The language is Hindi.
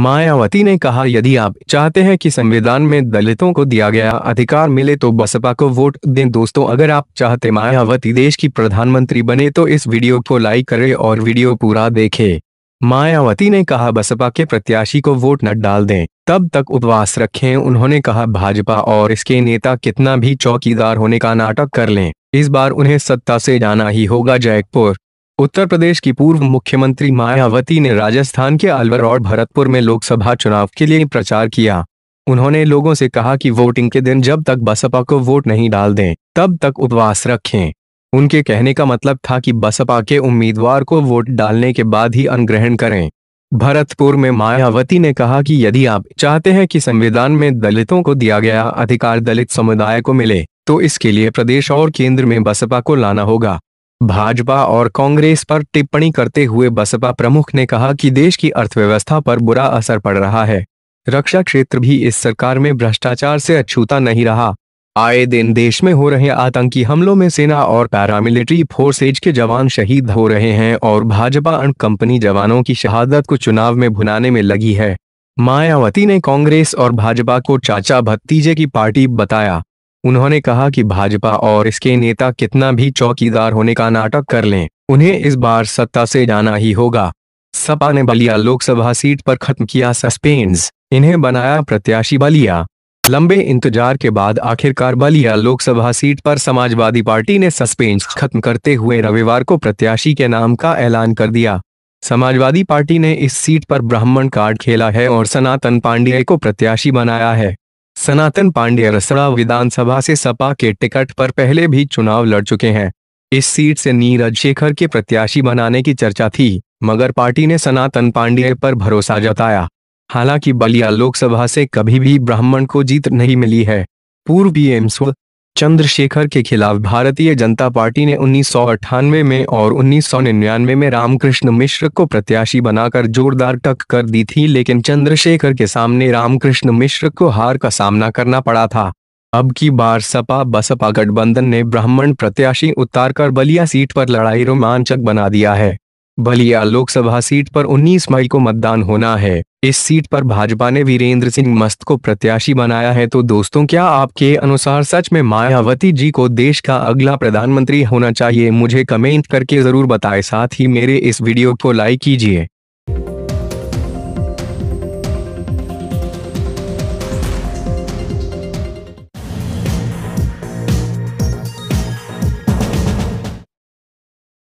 मायावती ने कहा यदि आप चाहते हैं कि संविधान में दलितों को दिया गया अधिकार मिले तो बसपा को वोट दें दोस्तों अगर आप चाहते मायावती देश की प्रधानमंत्री बने तो इस वीडियो को लाइक करें और वीडियो पूरा देखें मायावती ने कहा बसपा के प्रत्याशी को वोट न डाल दें तब तक उपवास रखें उन्होंने कहा भाजपा और इसके नेता कितना भी चौकीदार होने का नाटक कर लें इस बार उन्हें सत्ता से जाना ही होगा जयपुर उत्तर प्रदेश की पूर्व मुख्यमंत्री मायावती ने राजस्थान के अलवर और भरतपुर में लोकसभा चुनाव के लिए प्रचार किया उन्होंने लोगों से कहा कि वोटिंग के दिन जब तक बसपा को वोट नहीं डाल दें तब तक उपवास रखें उनके कहने का मतलब था कि बसपा के उम्मीदवार को वोट डालने के बाद ही अनुग्रहण करें भरतपुर में मायावती ने कहा कि यदि आप चाहते हैं कि संविधान में दलितों को दिया गया अधिकार दलित समुदाय को मिले तो इसके लिए प्रदेश और केंद्र में बसपा को लाना होगा भाजपा और कांग्रेस पर टिप्पणी करते हुए बसपा प्रमुख ने कहा कि देश की अर्थव्यवस्था पर बुरा असर पड़ रहा है रक्षा क्षेत्र भी इस सरकार में भ्रष्टाचार से अछूता नहीं रहा आए दिन देश में हो रहे आतंकी हमलों में सेना और पैरामिलिट्री फोर्सेज के जवान शहीद हो रहे हैं और भाजपा एंड कंपनी जवानों की शहादत को चुनाव में भुनाने में लगी है मायावती ने कांग्रेस और भाजपा को चाचा भतीजे की पार्टी बताया उन्होंने कहा कि भाजपा और इसके नेता कितना भी चौकीदार होने का नाटक कर लें उन्हें इस बार सत्ता से जाना ही होगा सपा ने बलिया लोकसभा सीट पर खत्म किया सस्पेंस इन्हें बनाया प्रत्याशी बलिया लंबे इंतजार के बाद आखिरकार बलिया लोकसभा सीट पर समाजवादी पार्टी ने सस्पेंस खत्म करते हुए रविवार को प्रत्याशी के नाम का ऐलान कर दिया समाजवादी पार्टी ने इस सीट पर ब्राह्मण कार्ड खेला है और सनातन पांडेय को प्रत्याशी बनाया है सनातन पांडे रसड़ा विधानसभा से सपा के टिकट पर पहले भी चुनाव लड़ चुके हैं इस सीट से नीरज शेखर के प्रत्याशी बनाने की चर्चा थी मगर पार्टी ने सनातन पांडेय पर भरोसा जताया हालांकि बलिया लोकसभा से कभी भी ब्राह्मण को जीत नहीं मिली है पूर्व पीएम चंद्रशेखर के खिलाफ भारतीय जनता पार्टी ने उन्नीस में और उन्नीस में रामकृष्ण मिश्र को प्रत्याशी बनाकर जोरदार टक कर दी थी लेकिन चंद्रशेखर के सामने रामकृष्ण मिश्र को हार का सामना करना पड़ा था अब की बार सपा बसपा गठबंधन ने ब्राह्मण प्रत्याशी उतारकर बलिया सीट पर लड़ाई रोमांचक बना दिया है बलिया लोकसभा सीट पर उन्नीस मई को मतदान होना है इस सीट पर भाजपा ने वीरेंद्र सिंह मस्त को प्रत्याशी बनाया है तो दोस्तों क्या आपके अनुसार सच में मायावती जी को देश का अगला प्रधानमंत्री होना चाहिए मुझे कमेंट करके जरूर बताएं साथ ही मेरे इस वीडियो को लाइक कीजिए